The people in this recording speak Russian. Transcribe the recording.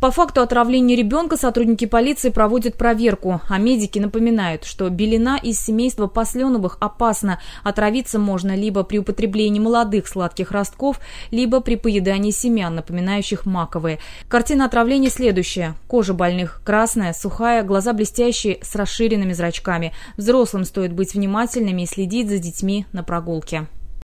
По факту отравления ребенка сотрудники полиции проводят проверку, а медики напоминают, что белина из семейства посленовых опасна. Отравиться можно либо при употреблении молодых сладких ростков, либо при поедании семян, напоминающих маковые. Картина отравления следующая. Кожа больных красная, сухая, глаза блестящие, с расширенными зрачками. Взрослым стоит быть внимательными и следить за детьми на прогулке.